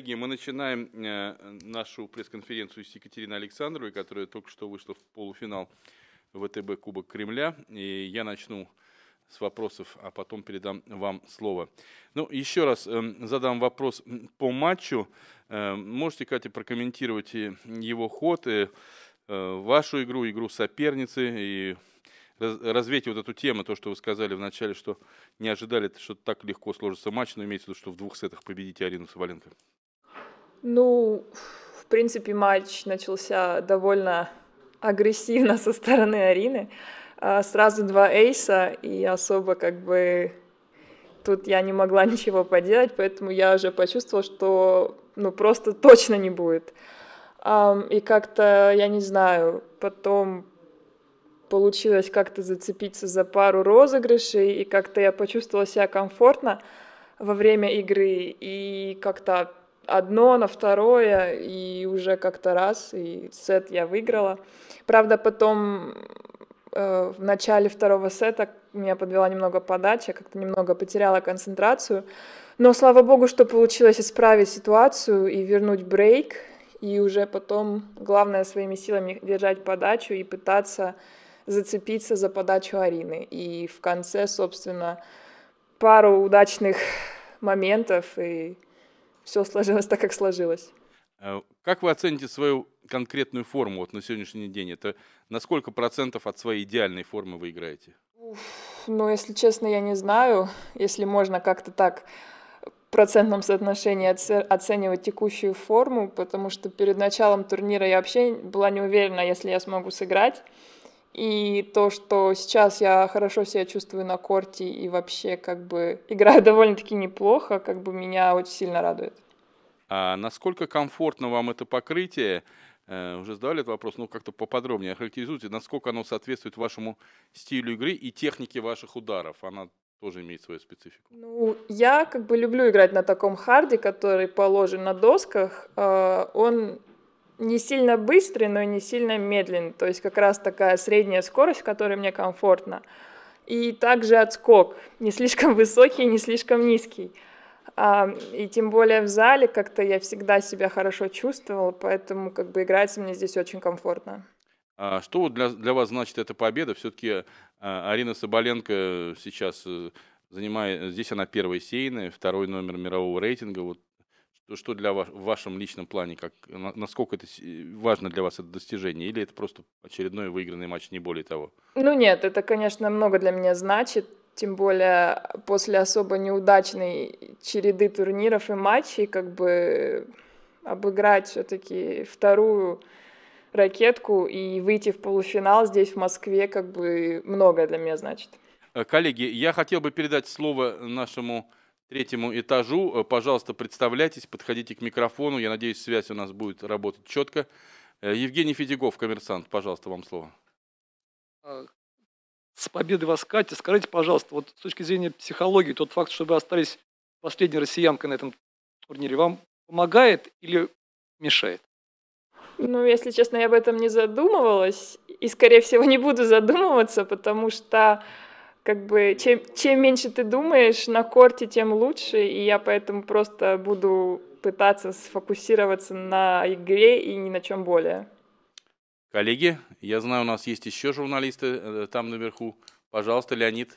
коллеги, мы начинаем э, нашу пресс-конференцию с Екатериной Александровой, которая только что вышла в полуфинал ВТБ Кубок Кремля. И я начну с вопросов, а потом передам вам слово. Ну, еще раз эм, задам вопрос по матчу. Э, можете, Катя, прокомментировать его ход, и э, вашу игру, игру соперницы и развеять вот эту тему, то, что вы сказали в начале, что не ожидали, что так легко сложится матч, но имеется в виду, что в двух сетах победите Арину Соболенко. Ну, в принципе, матч начался довольно агрессивно со стороны Арины. А, сразу два эйса, и особо как бы тут я не могла ничего поделать, поэтому я уже почувствовала, что ну просто точно не будет. И как-то, я не знаю, потом получилось как-то зацепиться за пару розыгрышей, и как-то я почувствовала себя комфортно во время игры, и как-то одно на второе, и уже как-то раз, и сет я выиграла. Правда, потом э, в начале второго сета меня подвела немного подача, как-то немного потеряла концентрацию. Но слава богу, что получилось исправить ситуацию и вернуть брейк, и уже потом, главное, своими силами держать подачу и пытаться зацепиться за подачу Арины. И в конце, собственно, пару удачных моментов и все сложилось так, как сложилось. Э, как вы оцените свою конкретную форму вот на сегодняшний день? Это на сколько процентов от своей идеальной формы вы играете? Уф, ну, если честно, я не знаю. Если можно как-то так в процентном соотношении оценивать текущую форму, потому что перед началом турнира я вообще была не уверена, если я смогу сыграть. И то, что сейчас я хорошо себя чувствую на корте и вообще как бы играю довольно-таки неплохо, как бы меня очень сильно радует. А насколько комфортно вам это покрытие? Э, уже задавали этот вопрос, но как-то поподробнее охарактеризуйте, насколько оно соответствует вашему стилю игры и технике ваших ударов. Она тоже имеет свою специфику. Ну, я как бы люблю играть на таком харде, который положен на досках. Э, он не сильно быстрый, но и не сильно медленный. То есть как раз такая средняя скорость, в которой мне комфортно. И также отскок. Не слишком высокий, не слишком низкий. А, и тем более в зале как-то я всегда себя хорошо чувствовала, поэтому как бы играется мне здесь очень комфортно. А что для, для вас значит эта победа? Все-таки а, Арина Соболенко сейчас э, занимает, здесь она первая сейная, второй номер мирового рейтинга. Вот что для вас, в вашем личном плане, как, насколько это э, важно для вас это достижение, или это просто очередной выигранный матч, не более того? Ну нет, это, конечно, много для меня значит, тем более э, после особо неудачной череды турниров и матчей, как бы э, обыграть все-таки вторую ракетку и выйти в полуфинал здесь, в Москве, как бы многое для меня значит. Коллеги, я хотел бы передать слово нашему третьему этажу. Э, пожалуйста, представляйтесь, подходите к микрофону. Я надеюсь, связь у нас будет работать четко. Э, Евгений Федяков, коммерсант, пожалуйста, вам слово. А, с победой вас, Катя. Скажите, пожалуйста, вот с точки зрения психологии, тот факт, что вы остались последней россиянкой на этом турнире, вам помогает или мешает? Ну, если честно, я об этом не задумывалась и, скорее всего, не буду задумываться, потому что как бы чем, чем меньше ты думаешь на корте, тем лучше, и я поэтому просто буду пытаться сфокусироваться на игре и ни на чем более. Коллеги, я знаю, у нас есть еще журналисты э, там наверху. Пожалуйста, Леонид.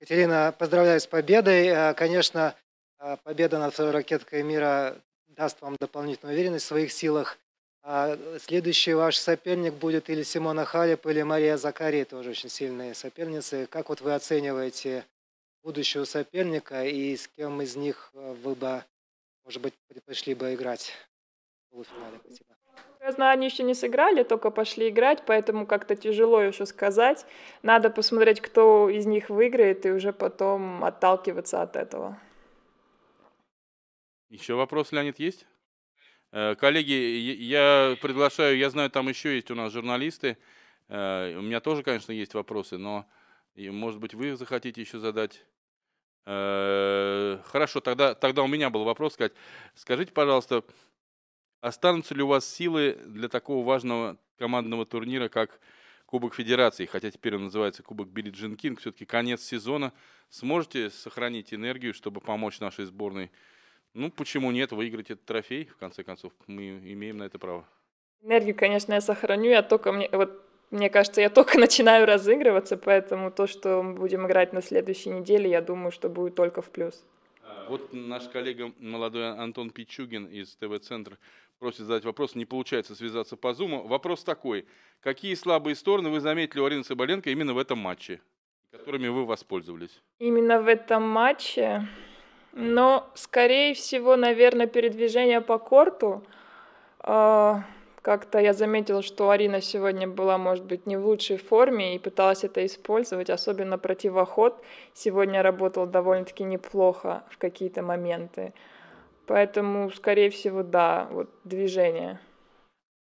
Екатерина, поздравляю с победой. Э, конечно, э, победа над второй ракеткой мира даст вам дополнительную уверенность в своих силах. А следующий ваш соперник будет или Симона Халеп, или Мария Закари, тоже очень сильные соперницы. Как вот вы оцениваете будущего соперника и с кем из них э, вы бы, может быть, предпочли бы играть в полуфинале? Спасибо. знаю, они еще не сыграли, только пошли играть, поэтому как-то тяжело еще сказать. Надо посмотреть, кто из них выиграет, и уже потом отталкиваться от этого. Еще вопрос, Леонид, есть? Э, коллеги, я приглашаю, я знаю, там еще есть у нас журналисты. Э, у меня тоже, конечно, есть вопросы, но, может быть, вы захотите еще задать. Э, хорошо, тогда, тогда у меня был вопрос сказать. Скажите, пожалуйста, останутся ли у вас силы для такого важного командного турнира, как Кубок Федерации, хотя теперь он называется Кубок Билли Джин Кинг, все-таки конец сезона. Сможете сохранить энергию, чтобы помочь нашей сборной ну, почему нет, выиграть этот трофей, в конце концов, мы имеем на это право. Энергию, конечно, я сохраню, я только мне, вот, мне кажется, я только начинаю разыгрываться, поэтому то, что мы будем играть на следующей неделе, я думаю, что будет только в плюс. А, вот наш коллега молодой Антон Пичугин из ТВ-центра просит задать вопрос. Не получается связаться по Зуму. Вопрос такой. Какие слабые стороны вы заметили у Арины Соболенко именно в этом матче, которыми вы воспользовались? Именно в этом матче но, скорее всего, наверное, передвижение по корту. А, как-то я заметила, что Арина сегодня была, может быть, не в лучшей форме и пыталась это использовать, особенно противоход. Сегодня работал довольно-таки неплохо в какие-то моменты. Поэтому, скорее всего, да, вот движение.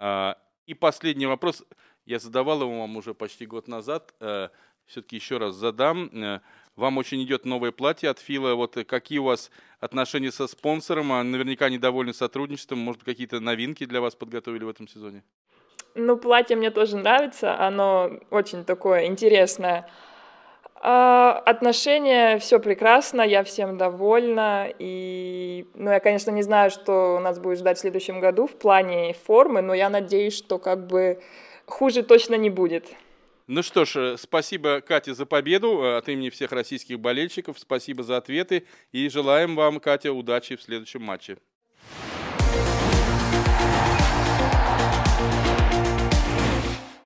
А, и последний вопрос. Я задавал его вам уже почти год назад. Э, Все-таки еще раз задам. Э, вам очень идет новое платье от Фила. Вот э, какие у вас отношения со спонсором? А наверняка недовольны сотрудничеством. Может, какие-то новинки для вас подготовили в этом сезоне? Ну, платье мне тоже нравится. Оно очень такое интересное. А, отношения, все прекрасно, я всем довольна. И, ну, я, конечно, не знаю, что нас будет ждать в следующем году в плане формы, но я надеюсь, что как бы хуже точно не будет. Ну что ж, э, спасибо, Катя, за победу э, от имени всех российских болельщиков. Спасибо за ответы и желаем вам, Катя, удачи в следующем матче.